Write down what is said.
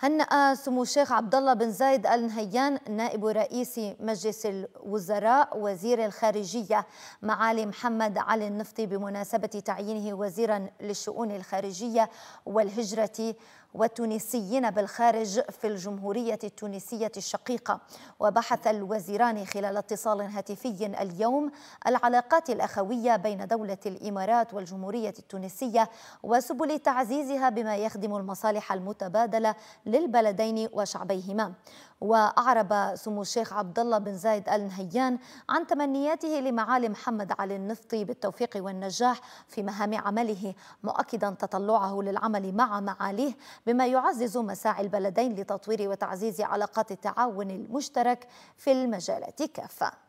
هنأ سمو الشيخ عبد الله بن زايد ال نهيان نائب رئيس مجلس الوزراء وزير الخارجيه معالي محمد علي النفطي بمناسبه تعيينه وزيرا للشؤون الخارجيه والهجره والتونسيين بالخارج في الجمهورية التونسية الشقيقة وبحث الوزيران خلال اتصال هاتفي اليوم العلاقات الأخوية بين دولة الإمارات والجمهورية التونسية وسبل تعزيزها بما يخدم المصالح المتبادلة للبلدين وشعبيهما وأعرب سمو الشيخ عبد الله بن زايد آل نهيان عن تمنياته لمعالي محمد علي النفطي بالتوفيق والنجاح في مهام عمله مؤكدا تطلعه للعمل مع معاليه بما يعزز مساعي البلدين لتطوير وتعزيز علاقات التعاون المشترك في المجالات كافه